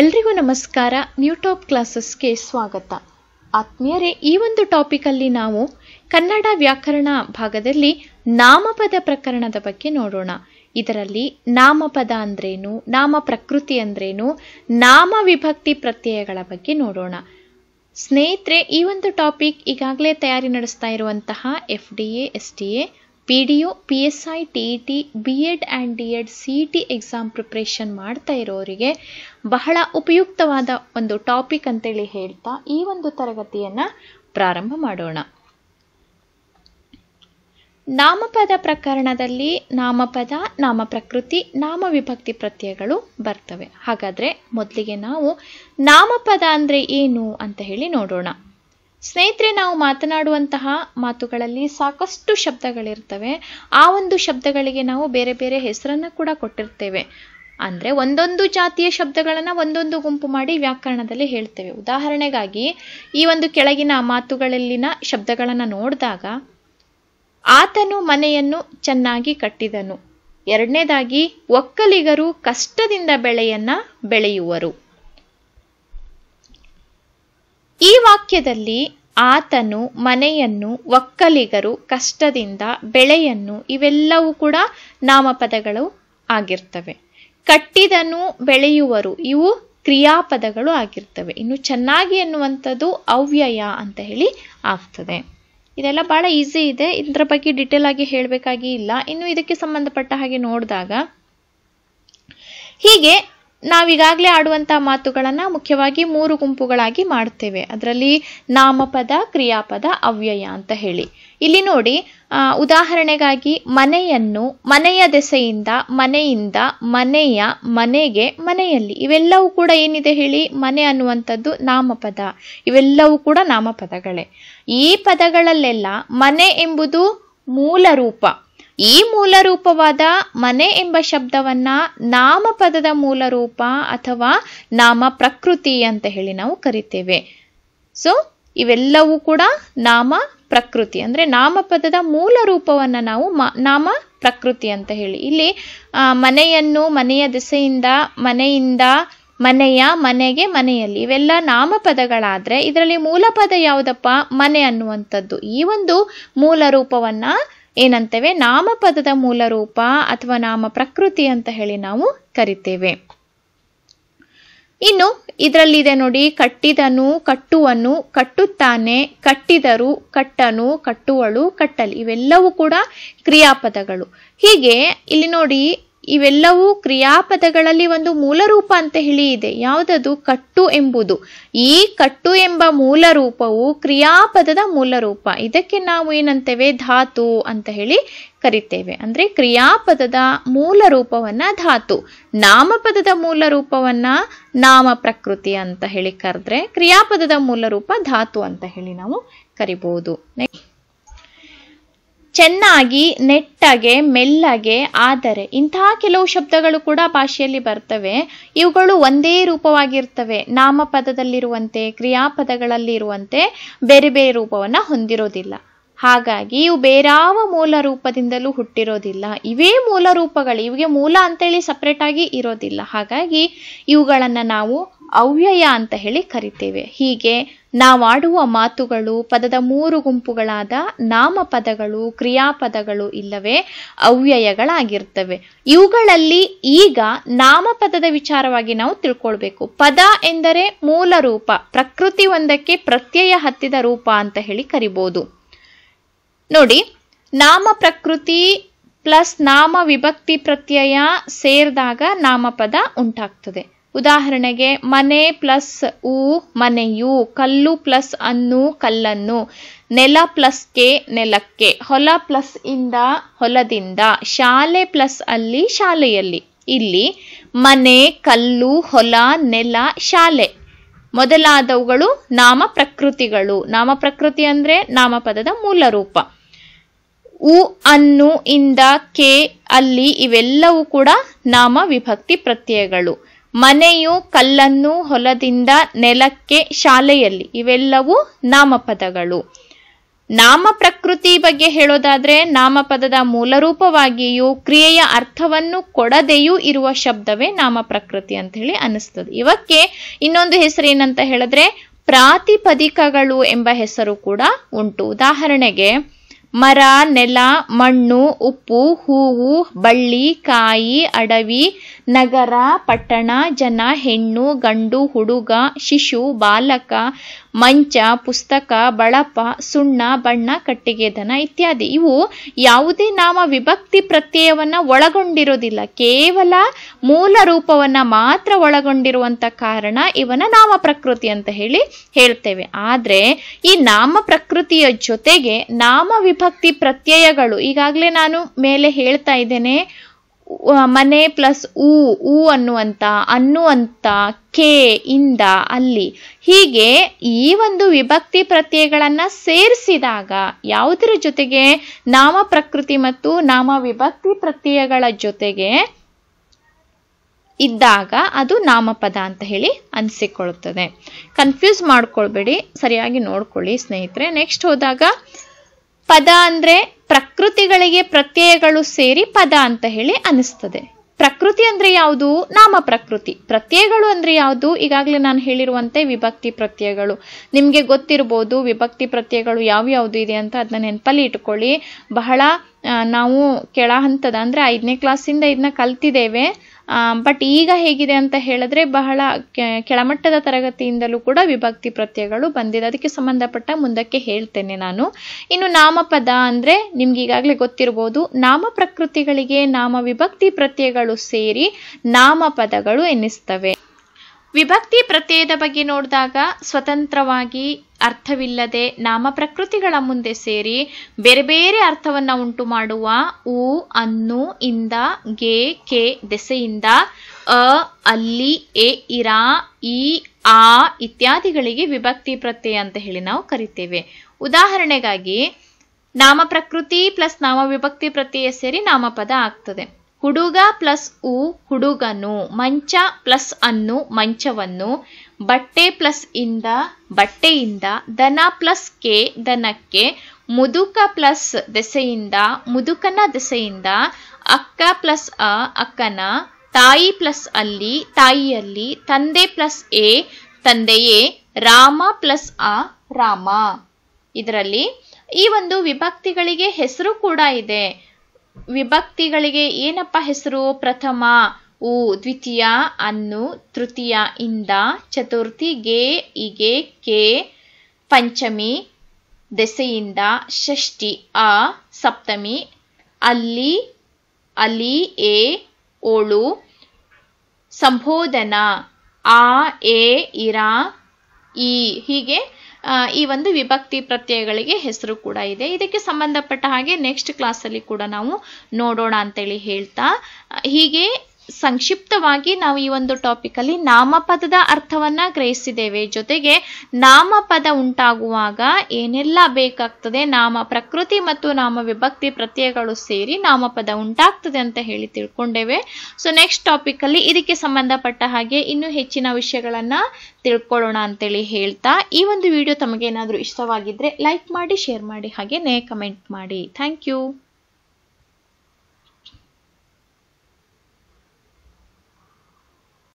ಎಲ್ರಿಗೂ ನಮಸ್ಕಾರ new top ಕ್ಲಾಸಸ್ಗೆ ಸ್ವಾಗತ ಆತ್ಮೀಯರೇ ಈ ಒಂದು ಟಾಪಿಕಲ್ಲಿ ನಾವು ಕನ್ನಡ ವ್ಯಾಕರಣ ಭಾಗದಲ್ಲಿ ನಾಮಪದ ಪ್ರಕರಣದ ಬಗ್ಗೆ ನೋಡೋಣ ಇದರಲ್ಲಿ ನಾಮಪದ ಅಂದ್ರೇನು ನಾಮ ಪ್ರಕೃತಿ ಅಂದ್ರೇನು ನಾಮ ವಿಭಕ್ತಿ ಪ್ರತ್ಯಯಗಳ ಬಗ್ಗೆ ನೋಡೋಣ ಸ್ನೇಹಿತರೆ ಈ ಒಂದು ಟಾಪಿಕ್ ಈಗಾಗಲೇ ತಯಾರಿ ನಡೆಸ್ತಾ ಇರುವಂತಹ F D A S D A P D O P S I T E T B Ed and D Ed C E T exam preparation ಮಾಡ್ತಾ ಇರೋರಿಗೆ ಬಹಳ ಉಪಯುಕ್ತವಾದ ಒಂದು ಟಾಪಿಕ್ ಅಂತೇಳಿ ಹೇಳ್ತಾ ಈ ಒಂದು ತರಗತಿಯನ್ನು ಪ್ರಾರಂಭ ಮಾಡೋಣ ನಾಮಪದ ಪ್ರಕರಣದಲ್ಲಿ ನಾಮಪದ ನಾಮ ಪ್ರಕೃತಿ ನಾಮ ವಿಭಕ್ತಿ ಪ್ರತ್ಯಯಗಳು ಬರ್ತವೆ ಹಾಗಾದರೆ ಮೊದಲಿಗೆ ನಾವು ನಾಮಪದ ಅಂದರೆ ಏನು ಅಂತ ಹೇಳಿ ನೋಡೋಣ ಸ್ನೇಹಿತರೆ ನಾವು ಮಾತನಾಡುವಂತಹ ಮಾತುಗಳಲ್ಲಿ ಸಾಕಷ್ಟು ಶಬ್ದಗಳಿರ್ತವೆ ಆ ಒಂದು ಶಬ್ದಗಳಿಗೆ ನಾವು ಬೇರೆ ಬೇರೆ ಹೆಸರನ್ನು ಕೂಡ ಕೊಟ್ಟಿರ್ತೇವೆ ಅಂದರೆ ಒಂದೊಂದು ಜಾತಿಯ ಶಬ್ದಗಳನ್ನು ಒಂದೊಂದು ಗುಂಪು ಮಾಡಿ ವ್ಯಾಕರಣದಲ್ಲಿ ಹೇಳ್ತೇವೆ ಉದಾಹರಣೆಗಾಗಿ ಈ ಒಂದು ಕೆಳಗಿನ ಮಾತುಗಳಲ್ಲಿನ ಶಬ್ದಗಳನ್ನು ನೋಡಿದಾಗ ಆತನು ಮನೆಯನ್ನು ಚೆನ್ನಾಗಿ ಕಟ್ಟಿದನು ಎರಡನೇದಾಗಿ ಒಕ್ಕಲಿಗರು ಕಷ್ಟದಿಂದ ಬೆಳೆಯನ್ನ ಬೆಳೆಯುವರು ಈ ವಾಕ್ಯದಲ್ಲಿ ಆತನು ಮನೆಯನ್ನು ಒಕ್ಕಲಿಗರು ಕಷ್ಟದಿಂದ ಬೆಳೆಯನ್ನು ಇವೆಲ್ಲವೂ ಕೂಡ ನಾಮಪದಗಳು ಆಗಿರ್ತವೆ ಕಟ್ಟಿದನು ಬೆಳೆಯುವರು ಇವು ಕ್ರಿಯಾಪದಗಳು ಆಗಿರ್ತವೆ ಇನ್ನು ಚೆನ್ನಾಗಿ ಎನ್ನುವಂಥದ್ದು ಅವ್ಯಯ ಅಂತ ಹೇಳಿ ಆಗ್ತದೆ ಇದೆಲ್ಲ ಭಾಳ ಈಸಿ ಇದೆ ಇದರ ಬಗ್ಗೆ ಡಿಟೇಲ್ ಆಗಿ ಹೇಳಬೇಕಾಗಿ ಇಲ್ಲ ಇನ್ನು ಇದಕ್ಕೆ ಸಂಬಂಧಪಟ್ಟ ಹಾಗೆ ನೋಡಿದಾಗ ಹೀಗೆ ನಾವೀಗಾಗಲೇ ಆಡುವಂಥ ಮಾತುಗಳನ್ನು ಮುಖ್ಯವಾಗಿ ಮೂರು ಗುಂಪುಗಳಾಗಿ ಮಾಡ್ತೇವೆ ಅದರಲ್ಲಿ ನಾಮಪದ ಕ್ರಿಯಾಪದ ಅವ್ಯಯ ಅಂತ ಹೇಳಿ ಇಲ್ಲಿ ನೋಡಿ ಉದಾಹರಣೆಗಾಗಿ ಮನೆಯನ್ನು ಮನೆಯ ದೆಸೆಯಿಂದ ಮನೆಯಿಂದ ಮನೆಯ ಮನೆಗೆ ಮನೆಯಲ್ಲಿ ಇವೆಲ್ಲವೂ ಕೂಡ ಏನಿದೆ ಹೇಳಿ ಮನೆ ಅನ್ನುವಂಥದ್ದು ನಾಮಪದ ಇವೆಲ್ಲವೂ ಕೂಡ ನಾಮಪದಗಳೇ ಈ ಪದಗಳಲ್ಲೆಲ್ಲ ಮನೆ ಎಂಬುದು ಮೂಲ ರೂಪ ಈ ಮೂಲ ರೂಪವಾದ ಮನೆ ಎಂಬ ಶಬ್ದವನ್ನ ನಾಮಪದದ ಮೂಲ ರೂಪ ಅಥವಾ ನಾಮ ಪ್ರಕೃತಿ ಅಂತ ಹೇಳಿ ನಾವು ಕರಿತೇವೆ ಸೊ ಇವೆಲ್ಲವೂ ಕೂಡ ನಾಮ ಪ್ರಕೃತಿ ಅಂದ್ರೆ ನಾಮಪದದ ಮೂಲ ರೂಪವನ್ನ ನಾವು ನಾಮ ಪ್ರಕೃತಿ ಅಂತ ಹೇಳಿ ಇಲ್ಲಿ ಮನೆಯನ್ನು ಮನೆಯ ದೆಸೆಯಿಂದ ಮನೆಯಿಂದ ಮನೆಯ ಮನೆಗೆ ಮನೆಯಲ್ಲಿ ಇವೆಲ್ಲ ನಾಮಪದಗಳಾದರೆ ಇದರಲ್ಲಿ ಮೂಲ ಪದ ಯಾವುದಪ್ಪ ಮನೆ ಅನ್ನುವಂಥದ್ದು ಈ ಒಂದು ಮೂಲ ರೂಪವನ್ನು ಏನಂತೇವೆ ನಾಮಪದದ ಮೂಲ ರೂಪ ಅಥವಾ ನಾಮ ಪ್ರಕೃತಿ ಅಂತ ಹೇಳಿ ನಾವು ಕರಿತೇವೆ ಇನ್ನು ಇದರಲ್ಲಿದೆ ನೋಡಿ ಕಟ್ಟಿದನು ಕಟ್ಟುವನು ಕಟ್ಟುತ್ತಾನೆ ಕಟ್ಟಿದರು ಕಟ್ಟನು ಕಟ್ಟುವಳು ಕಟ್ಟಲಿ ಇವೆಲ್ಲವೂ ಕೂಡ ಕ್ರಿಯಾಪದಗಳು ಹೀಗೆ ಇಲ್ಲಿ ನೋಡಿ ಇವೆಲ್ಲವೂ ಕ್ರಿಯಾಪದಗಳಲ್ಲಿ ಒಂದು ಮೂಲರೂಪ ಅಂತ ಹೇಳಿ ಇದೆ ಯಾವುದದು ಕಟ್ಟು ಎಂಬುದು ಈ ಕಟ್ಟು ಎಂಬ ಮೂಲ ರೂಪವು ಕ್ರಿಯಾಪದದ ರೂಪ ಇದಕ್ಕೆ ನಾವು ಏನಂತೇವೆ ಧಾತು ಅಂತ ಹೇಳಿ ಕರಿತೇವೆ ಅಂದರೆ ಕ್ರಿಯಾಪದದ ಮೂಲ ರೂಪವನ್ನು ಧಾತು ನಾಮಪದದ ಮೂಲ ರೂಪವನ್ನು ನಾಮ ಪ್ರಕೃತಿ ಅಂತ ಹೇಳಿ ಕರೆದ್ರೆ ಕ್ರಿಯಾಪದದ ಮೂಲ ರೂಪ ಧಾತು ಅಂತ ಹೇಳಿ ನಾವು ಕರಿಬಹುದು ಚೆನ್ನಾಗಿ ನೆಟ್ಟಗೆ ಮೆಲ್ಲಗೆ ಆದರೆ ಇಂತಹ ಕೆಲವು ಶಬ್ದಗಳು ಕೂಡ ಭಾಷೆಯಲ್ಲಿ ಬರ್ತವೆ ಇವುಗಳು ಒಂದೇ ರೂಪವಾಗಿರ್ತವೆ ನಾಮಪದದಲ್ಲಿರುವಂತೆ ಕ್ರಿಯಾಪದಗಳಲ್ಲಿರುವಂತೆ ಬೇರೆ ಬೇರೆ ರೂಪವನ್ನು ಹೊಂದಿರೋದಿಲ್ಲ ಹಾಗಾಗಿ ಇವು ಬೇರಾವ ಮೂಲ ರೂಪದಿಂದಲೂ ಹುಟ್ಟಿರೋದಿಲ್ಲ ಇವೇ ಮೂಲ ರೂಪಗಳು ಇವಿಗೆ ಮೂಲ ಅಂತೇಳಿ ಆಗಿ ಇರೋದಿಲ್ಲ ಹಾಗಾಗಿ ಇವುಗಳನ್ನು ನಾವು ಅವ್ಯಯ ಅಂತ ಹೇಳಿ ಕರಿತೇವೆ ಹೀಗೆ ಆಡುವ ಮಾತುಗಳು ಪದದ ಮೂರು ಗುಂಪುಗಳಾದ ನಾಮಪದಗಳು ಕ್ರಿಯಾಪದಗಳು ಇಲ್ಲವೇ ಅವ್ಯಯಗಳಾಗಿರ್ತವೆ ಇವುಗಳಲ್ಲಿ ಈಗ ನಾಮಪದದ ವಿಚಾರವಾಗಿ ನಾವು ತಿಳ್ಕೊಳ್ಬೇಕು ಪದ ಎಂದರೆ ಮೂಲ ರೂಪ ಪ್ರಕೃತಿ ಒಂದಕ್ಕೆ ಪ್ರತ್ಯಯ ಹತ್ತಿದ ರೂಪ ಅಂತ ಹೇಳಿ ಕರಿಬೋದು ನೋಡಿ ನಾಮ ಪ್ರಕೃತಿ ಪ್ಲಸ್ ನಾಮ ವಿಭಕ್ತಿ ಪ್ರತ್ಯಯ ಸೇರಿದಾಗ ನಾಮಪದ ಉಂಟಾಗ್ತದೆ ಉದಾಹರಣೆಗೆ ಮನೆ ಪ್ಲಸ್ ಊ ಮನೆಯು ಕಲ್ಲು ಪ್ಲಸ್ ಅನ್ನು ಕಲ್ಲನ್ನು ನೆಲ ಪ್ಲಸ್ ಕೆ ನೆಲಕ್ಕೆ ಹೊಲ ಪ್ಲಸ್ ಇಂದ ಹೊಲದಿಂದ ಶಾಲೆ ಪ್ಲಸ್ ಅಲ್ಲಿ ಶಾಲೆಯಲ್ಲಿ ಇಲ್ಲಿ ಮನೆ ಕಲ್ಲು ಹೊಲ ನೆಲ ಶಾಲೆ ಮೊದಲಾದವುಗಳು ನಾಮ ಪ್ರಕೃತಿಗಳು ನಾಮ ಪ್ರಕೃತಿ ಅಂದ್ರೆ ನಾಮಪದದ ಮೂಲ ರೂಪ ಉ ಅನ್ನು ಇಂದ ಕೆ ಅಲ್ಲಿ ಇವೆಲ್ಲವೂ ಕೂಡ ನಾಮ ವಿಭಕ್ತಿ ಪ್ರತ್ಯಯಗಳು ಮನೆಯು ಕಲ್ಲನ್ನು ಹೊಲದಿಂದ ನೆಲಕ್ಕೆ ಶಾಲೆಯಲ್ಲಿ ಇವೆಲ್ಲವೂ ನಾಮಪದಗಳು ನಾಮ ಪ್ರಕೃತಿ ಬಗ್ಗೆ ಹೇಳೋದಾದ್ರೆ ನಾಮಪದದ ಮೂಲರೂಪವಾಗಿಯೂ ಕ್ರಿಯೆಯ ಅರ್ಥವನ್ನು ಕೊಡದೆಯೂ ಇರುವ ಶಬ್ದವೇ ನಾಮ ಪ್ರಕೃತಿ ಅಂತ ಹೇಳಿ ಅನಿಸ್ತದೆ ಇವಕ್ಕೆ ಇನ್ನೊಂದು ಹೆಸರು ಏನಂತ ಹೇಳಿದ್ರೆ ಪ್ರಾತಿಪದಿಕಗಳು ಎಂಬ ಹೆಸರು ಕೂಡ ಉಂಟು ಉದಾಹರಣೆಗೆ ಮರ ನೆಲ ಮಣ್ಣು ಉಪ್ಪು ಹೂವು ಬಳ್ಳಿ ಕಾಯಿ ಅಡವಿ ನಗರ ಪಟ್ಟಣ ಜನ ಹೆಣ್ಣು ಗಂಡು ಹುಡುಗ ಶಿಶು ಬಾಲಕ ಮಂಚ ಪುಸ್ತಕ ಬಳಪ ಸುಣ್ಣ ಬಣ್ಣ ಕಟ್ಟಿಗೆದನ ಇತ್ಯಾದಿ ಇವು ಯಾವುದೇ ನಾಮ ವಿಭಕ್ತಿ ಪ್ರತ್ಯಯವನ್ನು ಒಳಗೊಂಡಿರೋದಿಲ್ಲ ಕೇವಲ ಮೂಲ ರೂಪವನ್ನು ಮಾತ್ರ ಒಳಗೊಂಡಿರುವಂಥ ಕಾರಣ ಇವನ ನಾಮ ಪ್ರಕೃತಿ ಅಂತ ಹೇಳಿ ಹೇಳ್ತೇವೆ ಆದರೆ ಈ ನಾಮ ಪ್ರಕೃತಿಯ ಜೊತೆಗೆ ನಾಮ ವಿಭಕ್ತಿ ಪ್ರತ್ಯಯಗಳು ಈಗಾಗಲೇ ನಾನು ಮೇಲೆ ಹೇಳ್ತಾ ಇದ್ದೇನೆ ಮನೆ ಪ್ಲಸ್ ಊ ಊ ಅನ್ನುವಂಥ ಅನ್ನುವಂಥ ಕೆ ಇಂದ ಅಲ್ಲಿ ಹೀಗೆ ಈ ಒಂದು ವಿಭಕ್ತಿ ಪ್ರತ್ಯಯಗಳನ್ನು ಸೇರಿಸಿದಾಗ ಯಾವುದರ ಜೊತೆಗೆ ನಾಮ ಪ್ರಕೃತಿ ಮತ್ತು ನಾಮ ವಿಭಕ್ತಿ ಪ್ರತ್ಯಯಗಳ ಜೊತೆಗೆ ಇದ್ದಾಗ ಅದು ನಾಮಪದ ಅಂತ ಹೇಳಿ ಅನಿಸಿಕೊಳ್ಳುತ್ತದೆ ಕನ್ಫ್ಯೂಸ್ ಮಾಡ್ಕೊಳ್ಬೇಡಿ ಸರಿಯಾಗಿ ನೋಡ್ಕೊಳ್ಳಿ ಸ್ನೇಹಿತರೆ ನೆಕ್ಸ್ಟ್ ಹೋದಾಗ ಪದ ಅಂದರೆ ಪ್ರಕೃತಿಗಳಿಗೆ ಪ್ರತ್ಯಯಗಳು ಸೇರಿ ಪದ ಅಂತ ಹೇಳಿ ಅನಿಸ್ತದೆ ಪ್ರಕೃತಿ ಅಂದ್ರೆ ಯಾವುದು ನಾಮ ಪ್ರಕೃತಿ ಪ್ರತ್ಯಯಗಳು ಅಂದ್ರೆ ಯಾವುದು ಈಗಾಗಲೇ ನಾನು ಹೇಳಿರುವಂತೆ ವಿಭಕ್ತಿ ಪ್ರತ್ಯಯಗಳು ನಿಮಗೆ ಗೊತ್ತಿರಬಹುದು ವಿಭಕ್ತಿ ಪ್ರತ್ಯಯಗಳು ಯಾವ್ಯಾವುದು ಇದೆ ಅಂತ ಅದನ್ನ ನೆನಪಲ್ಲಿ ಇಟ್ಕೊಳ್ಳಿ ಬಹಳ ನಾವು ಕೆಳ ಹಂತದ ಅಂದ್ರೆ ಐದನೇ ಕ್ಲಾಸಿಂದ ಇದನ್ನ ಕಲ್ತಿದ್ದೇವೆ ಬಟ್ ಈಗ ಹೇಗಿದೆ ಅಂತ ಹೇಳಿದ್ರೆ ಬಹಳ ಕೆಳಮಟ್ಟದ ತರಗತಿಯಿಂದಲೂ ಕೂಡ ವಿಭಕ್ತಿ ಪ್ರತ್ಯಯಗಳು ಬಂದಿದೆ ಅದಕ್ಕೆ ಸಂಬಂಧಪಟ್ಟ ಮುಂದಕ್ಕೆ ಹೇಳ್ತೇನೆ ನಾನು ಇನ್ನು ನಾಮಪದ ಅಂದರೆ ನಿಮ್ಗೆ ಈಗಾಗಲೇ ಗೊತ್ತಿರಬಹುದು ನಾಮ ಪ್ರಕೃತಿಗಳಿಗೆ ನಾಮ ವಿಭಕ್ತಿ ಪ್ರತ್ಯಯಗಳು ಸೇರಿ ನಾಮಪದಗಳು ಎನ್ನಿಸ್ತವೆ ವಿಭಕ್ತಿ ಪ್ರತ್ಯಯದ ಬಗ್ಗೆ ನೋಡಿದಾಗ ಸ್ವತಂತ್ರವಾಗಿ ಅರ್ಥವಿಲ್ಲದೆ ನಾಮ ಪ್ರಕೃತಿಗಳ ಮುಂದೆ ಸೇರಿ ಬೇರೆ ಬೇರೆ ಅರ್ಥವನ್ನು ಉಂಟು ಮಾಡುವ ಉ ಅನ್ನು ಇಂದ ಗೆ ಕೆ ದೆಸೆಯಿಂದ ಅ ಅಲ್ಲಿ ಎ ಇರಾ ಇ ಆ ಇತ್ಯಾದಿಗಳಿಗೆ ವಿಭಕ್ತಿ ಪ್ರತ್ಯಯ ಅಂತ ಹೇಳಿ ನಾವು ಕರಿತೇವೆ ಉದಾಹರಣೆಗಾಗಿ ನಾಮ ಪ್ರಕೃತಿ ಪ್ಲಸ್ ನಾಮ ವಿಭಕ್ತಿ ಪ್ರತ್ಯಯ ಸೇರಿ ನಾಮಪದ ಆಗ್ತದೆ ಹುಡುಗ ಪ್ಲಸ್ ಉ ಹುಡುಗನು ಮಂಚ ಪ್ಲಸ್ ಅನ್ನು ಮಂಚವನ್ನು ಬಟ್ಟೆ ಪ್ಲಸ್ ಇಂದ ಬಟ್ಟೆಯಿಂದ ದನ ಪ್ಲಸ್ ಕೆ ದನಕ್ಕೆ ಮುದುಕ ಪ್ಲಸ್ ದೆಸೆಯಿಂದ ಮುದುಕನ ದೆಸೆಯಿಂದ ಅಕ್ಕ ಪ್ಲಸ್ ಅ ಅಕ್ಕನ ತಾಯಿ ಪ್ಲಸ್ ಅಲ್ಲಿ ತಾಯಿಯಲ್ಲಿ ತಂದೆ ಪ್ಲಸ್ ಎ ತಂದೆಯೇ ರಾಮ ಪ್ಲಸ್ ಅ ರಾಮ ಇದರಲ್ಲಿ ಈ ಒಂದು ವಿಭಕ್ತಿಗಳಿಗೆ ಹೆಸರು ಕೂಡ ಇದೆ ವಿಭಕ್ತಿಗಳಿಗೆ ಏನಪ್ಪ ಹೆಸರು ಪ್ರಥಮ ಉ ದ್ವಿತೀಯ ಅನ್ನು ತೃತೀಯ ಇಂದ ಚತುರ್ಥಿ ಗೆ ಇಗೆ ಕೆ ಪಂಚಮಿ ದೆಸೆಯಿಂದ ಷಷ್ಠಿ ಅ ಸಪ್ತಮಿ ಅಲ್ಲಿ ಅಲಿ ಎ ಓಳು ಸಂಬೋಧನ ಆ ಎ ಇರ ಈ ಹೀಗೆ ಈ ಒಂದು ವಿಭಕ್ತಿ ಪ್ರತ್ಯಯಗಳಿಗೆ ಹೆಸರು ಕೂಡ ಇದೆ ಇದಕ್ಕೆ ಸಂಬಂಧಪಟ್ಟ ಹಾಗೆ ನೆಕ್ಸ್ಟ್ ಕ್ಲಾಸಲ್ಲಿ ಕೂಡ ನಾವು ನೋಡೋಣ ಅಂತೇಳಿ ಹೇಳ್ತಾ ಹೀಗೆ ಸಂಕ್ಷಿಪ್ತವಾಗಿ ನಾವು ಈ ಒಂದು ಟಾಪಿಕಲ್ಲಿ ನಾಮಪದದ ಅರ್ಥವನ್ನು ಗ್ರಹಿಸಿದ್ದೇವೆ ಜೊತೆಗೆ ನಾಮಪದ ಉಂಟಾಗುವಾಗ ಏನೆಲ್ಲ ಬೇಕಾಗ್ತದೆ ನಾಮ ಪ್ರಕೃತಿ ಮತ್ತು ನಾಮ ವಿಭಕ್ತಿ ಪ್ರತ್ಯಯಗಳು ಸೇರಿ ನಾಮಪದ ಉಂಟಾಗ್ತದೆ ಅಂತ ಹೇಳಿ ತಿಳ್ಕೊಂಡೇವೆ ಸೊ ನೆಕ್ಸ್ಟ್ ಟಾಪಿಕಲ್ಲಿ ಇದಕ್ಕೆ ಸಂಬಂಧಪಟ್ಟ ಹಾಗೆ ಇನ್ನೂ ಹೆಚ್ಚಿನ ವಿಷಯಗಳನ್ನು ತಿಳ್ಕೊಳ್ಳೋಣ ಅಂತೇಳಿ ಹೇಳ್ತಾ ಈ ಒಂದು ವಿಡಿಯೋ ತಮಗೇನಾದರೂ ಇಷ್ಟವಾಗಿದ್ದರೆ ಲೈಕ್ ಮಾಡಿ ಶೇರ್ ಮಾಡಿ ಹಾಗೆಯೇ ಕಮೆಂಟ್ ಮಾಡಿ ಥ್ಯಾಂಕ್ ಯು